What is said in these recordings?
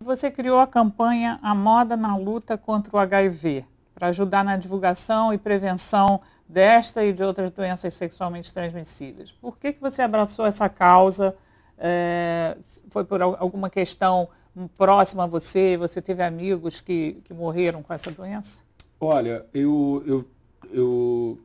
Você criou a campanha A Moda na Luta contra o HIV, para ajudar na divulgação e prevenção desta e de outras doenças sexualmente transmissíveis. Por que, que você abraçou essa causa? É, foi por alguma questão próxima a você? Você teve amigos que, que morreram com essa doença? Olha, eu, eu, eu,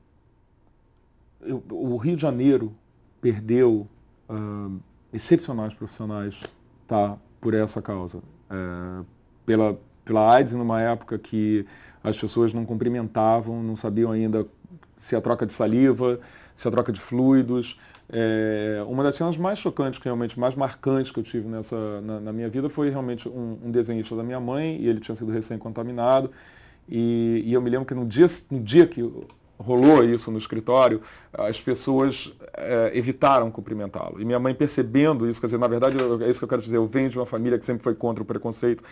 eu o Rio de Janeiro perdeu uh, excepcionais profissionais, tá? por essa causa. É, pela, pela AIDS, numa época que as pessoas não cumprimentavam, não sabiam ainda se a troca de saliva, se a troca de fluidos. É, uma das cenas mais chocantes, realmente mais marcantes que eu tive nessa, na, na minha vida foi realmente um, um, desenhista da minha mãe, e ele tinha sido recém-contaminado. E, e eu me lembro que no dia, no dia que rolou isso no escritório, as pessoas é, evitaram cumprimentá-lo. E minha mãe percebendo isso, quer dizer, na verdade, é isso que eu quero dizer, eu venho de uma família que sempre foi contra o preconceito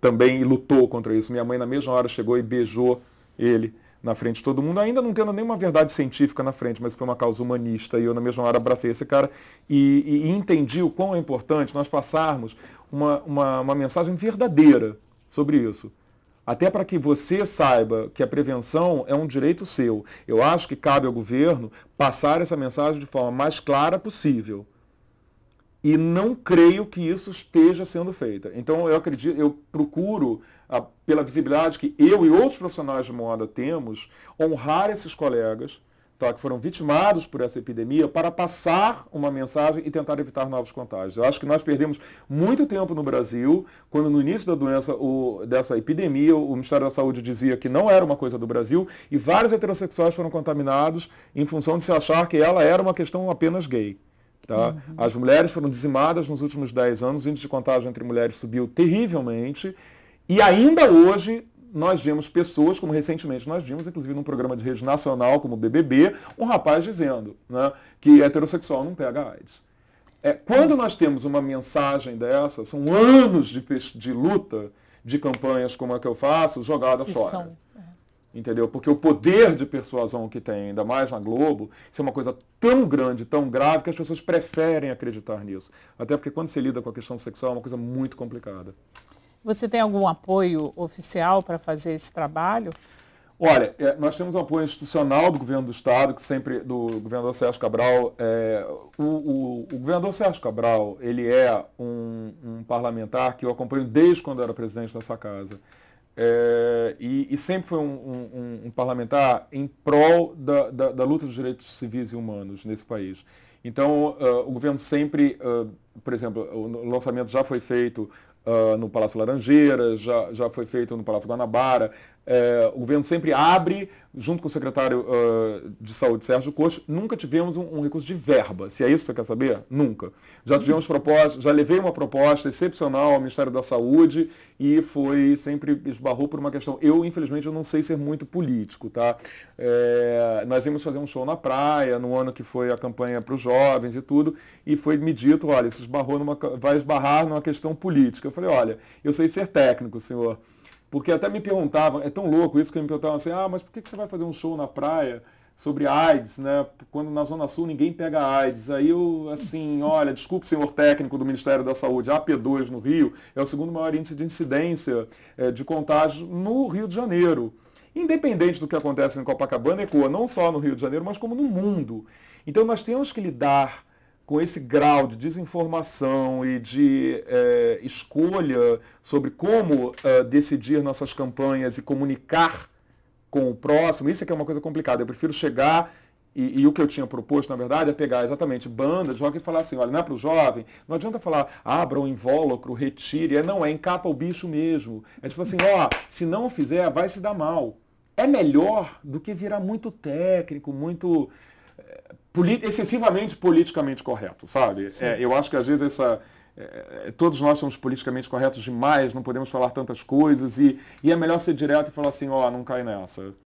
também e lutou contra isso. Minha mãe, na mesma hora, chegou e beijou ele na frente de todo mundo, ainda não tendo nenhuma verdade científica na frente, mas foi uma causa humanista e eu, na mesma hora, abracei esse cara e, e, e entendi o quão é importante nós passarmos uma, uma, uma mensagem verdadeira sobre isso até para que você saiba que a prevenção é um direito seu. Eu acho que cabe ao governo passar essa mensagem de forma mais clara possível. E não creio que isso esteja sendo feito. Então eu acredito, eu procuro, ah, pela visibilidade que eu e outros profissionais de moda temos, honrar esses colegas tá, que foram vitimados por essa epidemia para passar uma mensagem e tentar evitar novos contágios. Eu acho que nós perdemos muito tempo no Brasil, quando no início da doença, o, dessa epidemia, o Ministério da Saúde dizia que não era uma coisa do Brasil e vários heterossexuais foram contaminados em função de se achar que ela era uma questão apenas gay. Tá? Uhum. As mulheres foram dizimadas nos últimos 10 anos, o índice de contágio entre mulheres subiu terrivelmente. E ainda hoje nós vemos pessoas, como recentemente nós vimos, inclusive num programa de rede nacional como o BBB, um rapaz dizendo né, que heterossexual não pega AIDS. É, quando nós temos uma mensagem dessa, são anos de, de luta, de campanhas como a que eu faço, jogada que fora. São. É. Entendeu? Porque o poder de persuasão que tem, ainda mais na Globo, isso é uma coisa tão grande, tão grave, que as pessoas preferem acreditar nisso. Até porque quando se lida com a questão sexual é uma coisa muito complicada. Você tem algum apoio oficial para fazer esse trabalho? Olha, é, nós temos um apoio institucional do governo do Estado, que sempre, do governador Sérgio Cabral. É, o, o, o, governador Sérgio Cabral, ele é um, um, parlamentar que eu acompanho desde quando era presidente dessa casa. É, e, e, sempre foi um, um, um parlamentar em prol da, da, da, luta dos direitos civis e humanos nesse país. Então, uh, o governo sempre, uh, por exemplo, o lançamento já foi feito no Palácio Laranjeiras, já, já foi feito no Palácio Guanabara, é, o governo sempre abre, junto com o secretário uh, de Saúde, Sérgio Costa, nunca tivemos um, um, recurso de verba. Se é isso que você quer saber, nunca. Já tivemos propostas, já levei uma proposta excepcional ao Ministério da Saúde e foi sempre esbarrou por uma questão. Eu, infelizmente, eu não sei ser muito político, tá? É, nós íamos fazer um show na praia, no ano que foi a campanha para os jovens e tudo, e foi me dito, olha, isso esbarrou numa, vai esbarrar numa questão política. Eu falei, olha, eu sei ser técnico, senhor. Porque até me perguntavam, é tão louco isso que me perguntavam assim, ah, mas por que, você vai fazer um show na praia sobre AIDS, né? Quando na Zona Sul ninguém pega AIDS. Aí eu, assim, olha, desculpe, senhor técnico do Ministério da Saúde, AP2 no Rio é o segundo maior índice de incidência é, de contágio no Rio de Janeiro. Independente do que acontece em Copacabana, ecoa não só no Rio de Janeiro, mas como no mundo. Então nós temos que lidar com esse grau de desinformação e de é, escolha sobre como é, decidir nossas campanhas e comunicar com o próximo, isso é que é uma coisa complicada. Eu prefiro chegar e, e, o que eu tinha proposto, na verdade, é pegar exatamente banda de rock e falar assim, olha, não é para o jovem, não adianta falar, abra o um invólucro, retire, é, não, é encapa o bicho mesmo. É tipo assim, ó, se não fizer, vai se dar mal. É melhor do que virar muito técnico, muito polit excessivamente politicamente correto, sabe? É, eu acho que às vezes essa. É, é, é, todos nós somos politicamente corretos demais, não podemos falar tantas coisas, e, e é melhor ser direto e falar assim, ó, oh, não cai nessa.